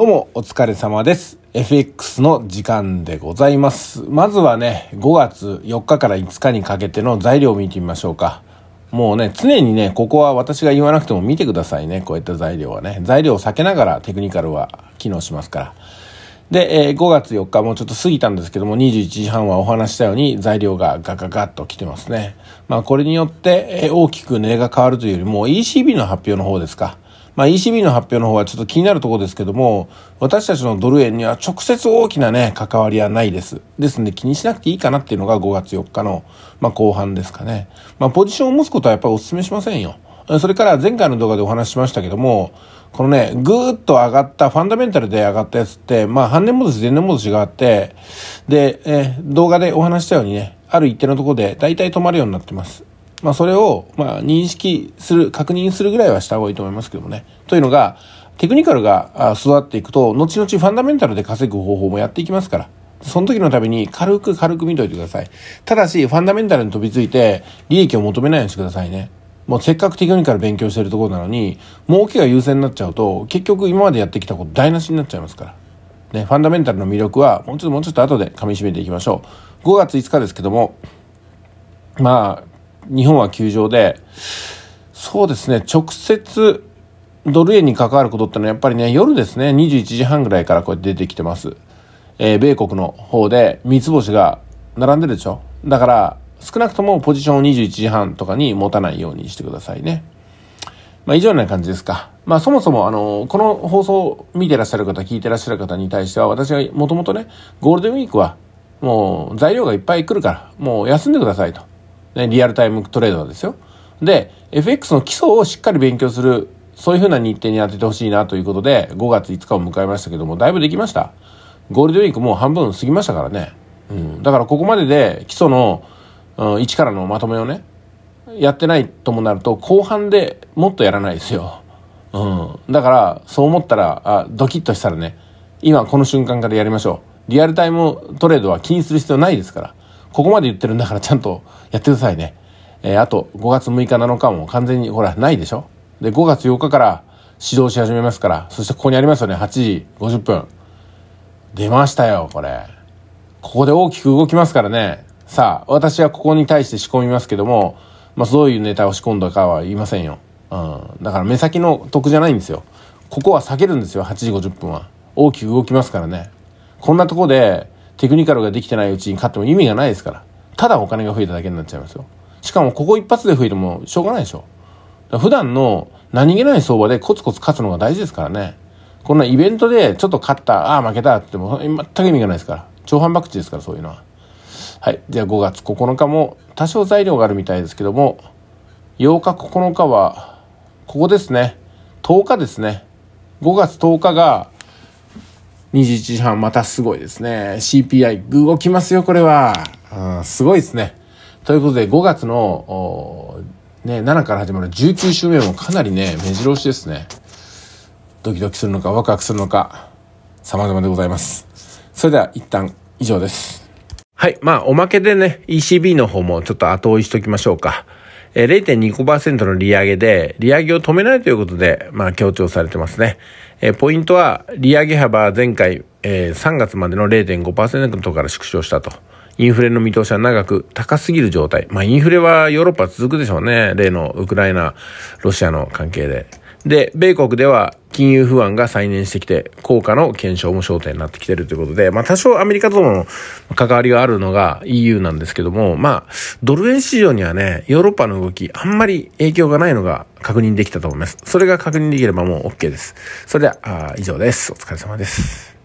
どうも、お疲れ様です。FX の時間でございます。まずはね、5月4日から5日にかけての材料を見てみましょうか。もうね、常にね、ここは私が言わなくても見てくださいね。こういった材料はね。材料を避けながらテクニカルは機能しますから。で、えー、5月4日、もうちょっと過ぎたんですけども、21時半はお話したように材料がガガガッと来てますね。まあ、これによって、えー、大きく値が変わるというよりも、ECB の発表の方ですか。まあ、ECB の発表の方はちょっと気になるところですけども、私たちのドル円には直接大きなね、関わりはないです。ですんで気にしなくていいかなっていうのが5月4日の、まあ、後半ですかね。まあ、ポジションを持つことはやっぱりお勧めしませんよ。それから前回の動画でお話ししましたけども、このね、ぐーっと上がった、ファンダメンタルで上がったやつって、まあ、半年戻し、前年戻しがあって、で、え動画でお話したようにね、ある一定のところで大体止まるようになってます。まあ、それを、まあ、認識する、確認するぐらいはした方がいいと思いますけどもね。というのが、テクニカルが育っていくと、後々ファンダメンタルで稼ぐ方法もやっていきますから。その時のために軽く軽く見といてください。ただし、ファンダメンタルに飛びついて、利益を求めないようにしてくださいね。もうせっかくテクニカル勉強してるところなのに、儲けが優先になっちゃうと、結局今までやってきたこと台無しになっちゃいますから。ね、ファンダメンタルの魅力は、もうちょっともうちょっと後で噛み締めていきましょう。5月5日ですけども、まあ、日本は球場で、そうですね、直接、ドル円に関わることってのはやっぱりね、夜ですね、21時半ぐらいからこうやって出てきてます。えー、米国の方で三つ星が並んでるでしょ。だから、少なくともポジションを21時半とかに持たないようにしてくださいね。まあ、以上な感じですか。まあ、そもそも、あの、この放送を見てらっしゃる方、聞いてらっしゃる方に対しては、私はもともとね、ゴールデンウィークは、もう、材料がいっぱい来るから、もう休んでくださいと。リアルタイムトレードですよ。で、FX の基礎をしっかり勉強する、そういうふうな日程に当ててほしいなということで、5月5日を迎えましたけども、だいぶできました。ゴールデンウィークもう半分過ぎましたからね。うん。だからここまでで基礎の、うん、1からのまとめをね、やってないともなると、後半でもっとやらないですよ。うん。だから、そう思ったら、あ、ドキッとしたらね、今この瞬間からやりましょう。リアルタイムトレードは気にする必要ないですから。ここまで言ってるんだからちゃんとやってくださいね。えー、あと5月6日7日も完全にほらないでしょで5月8日から始動し始めますからそしてここにありますよね8時50分出ましたよこれここで大きく動きますからねさあ私はここに対して仕込みますけども、まあ、どういうネタを仕込んだかは言いませんよ、うん、だから目先の得じゃないんですよここは避けるんですよ8時50分は大きく動きますからねこんなとこでテクニカルができてないうちに勝っても意味がないですから。ただお金が増えただけになっちゃいますよ。しかもここ一発で増えてもしょうがないでしょ。普段の何気ない相場でコツコツ勝つのが大事ですからね。こんなイベントでちょっと勝った、ああ負けたって言っても全く意味がないですから。超反爆地ですから、そういうのは。はい。じゃあ5月9日も多少材料があるみたいですけども、8日9日は、ここですね。10日ですね。5月10日が、21時半またすごいですね。CPI 動きますよ、これは。すごいですね。ということで5月の、ね、7から始まる19週目もかなりね、目白押しですね。ドキドキするのかワクワクするのか、様々でございます。それでは一旦以上です。はい。まあ、おまけでね、ECB の方もちょっと後追いしときましょうか。えー、0.25%の利上げで、利上げを止めないということで、まあ、強調されてますね。えー、ポイントは、利上げ幅前回、えー、3月までの0.5%から縮小したと。インフレの見通しは長く高すぎる状態。まあインフレはヨーロッパ続くでしょうね。例のウクライナ、ロシアの関係で。で、米国では金融不安が再燃してきて、効果の検証も焦点になってきてるということで、まあ多少アメリカとの関わりがあるのが EU なんですけども、まあ、ドル円市場にはね、ヨーロッパの動き、あんまり影響がないのが確認できたと思います。それが確認できればもう OK です。それでは、以上です。お疲れ様です。